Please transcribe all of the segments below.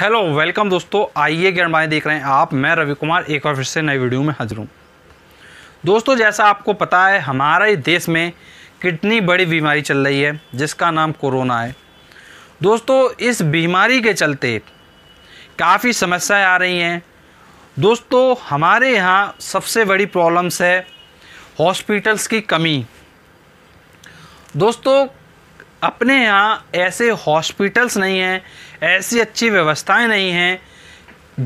hello welcome दोस्तों आइए गणमाए देख रहे हैं आप मैं रवि कुमार एक बार फिर से नए वीडियो में हाजिर हूँ दोस्तों जैसा आपको पता है हमारे देश में कितनी बड़ी बीमारी चल रही है जिसका नाम कोरोना है दोस्तों इस बीमारी के चलते काफ़ी समस्याएं आ रही हैं दोस्तों हमारे यहाँ सबसे बड़ी प्रॉब्लम्स है हॉस्पिटल्स की कमी दोस्तों अपने यहाँ ऐसे हॉस्पिटल्स नहीं हैं ऐसी अच्छी व्यवस्थाएं नहीं हैं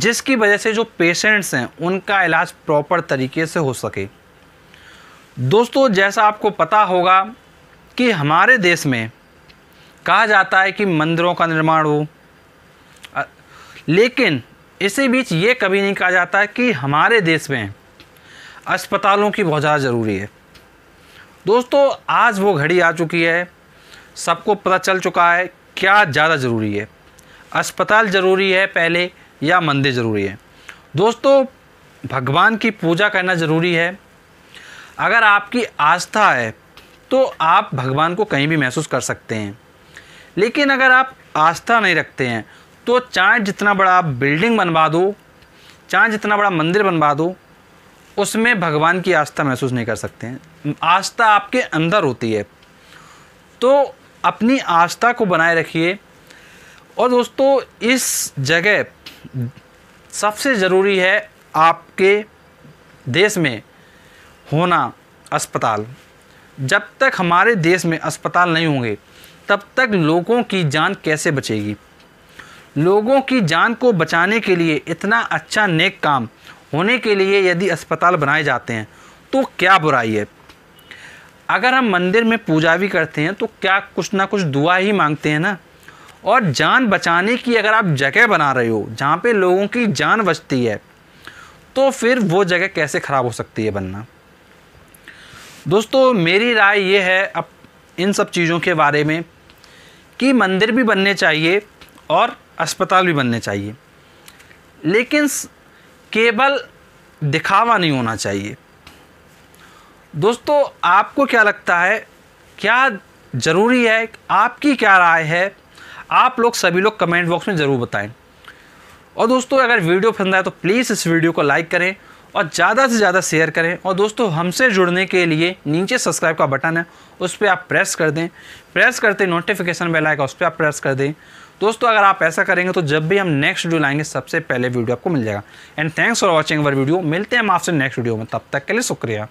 जिसकी वजह से जो पेशेंट्स हैं उनका इलाज प्रॉपर तरीके से हो सके दोस्तों जैसा आपको पता होगा कि हमारे देश में कहा जाता है कि मंदिरों का निर्माण हो लेकिन इसी बीच ये कभी नहीं कहा जाता कि हमारे देश में अस्पतालों की बहुत ज़्यादा ज़रूरी है दोस्तों आज वो घड़ी आ चुकी है सबको पता चल चुका है क्या ज़्यादा ज़रूरी है अस्पताल ज़रूरी है पहले या मंदिर ज़रूरी है दोस्तों भगवान की पूजा करना ज़रूरी है अगर आपकी आस्था है तो आप भगवान को कहीं भी महसूस कर सकते हैं लेकिन अगर आप आस्था नहीं रखते हैं तो चाहे जितना बड़ा आप बिल्डिंग बनवा दो चाहे जितना बड़ा मंदिर बनवा दो उसमें भगवान की आस्था महसूस नहीं कर सकते हैं आस्था आपके अंदर होती है तो अपनी आस्था को बनाए रखिए और दोस्तों इस जगह सबसे ज़रूरी है आपके देश में होना अस्पताल जब तक हमारे देश में अस्पताल नहीं होंगे तब तक लोगों की जान कैसे बचेगी लोगों की जान को बचाने के लिए इतना अच्छा नेक काम होने के लिए यदि अस्पताल बनाए जाते हैं तो क्या बुराई है अगर हम मंदिर में पूजा भी करते हैं तो क्या कुछ ना कुछ दुआ ही मांगते हैं ना और जान बचाने की अगर आप जगह बना रहे हो जहाँ पे लोगों की जान बचती है तो फिर वो जगह कैसे ख़राब हो सकती है बनना दोस्तों मेरी राय ये है अब इन सब चीज़ों के बारे में कि मंदिर भी बनने चाहिए और अस्पताल भी बनने चाहिए लेकिन केवल दिखावा नहीं होना चाहिए दोस्तों आपको क्या लगता है क्या ज़रूरी है आपकी क्या राय है आप लोग सभी लोग कमेंट बॉक्स में ज़रूर बताएं और दोस्तों अगर वीडियो पसंद आए तो प्लीज़ इस वीडियो को लाइक करें और ज़्यादा से ज़्यादा शेयर करें और दोस्तों हमसे जुड़ने के लिए नीचे सब्सक्राइब का बटन है उस पर आप प्रेस कर दें प्रेस करते नोटिफिकेशन बेल आएगा उस पर आप प्रेस कर दें दोस्तों अगर आप ऐसा करेंगे तो जब भी हम नेक्स्ट वीडियो लाएंगे सबसे पहले वीडियो आपको मिल जाएगा and thanks for watching our video मिलते हैं हम आपसे नेक्स्ट वीडियो में तब तक के लिए शुक्रिया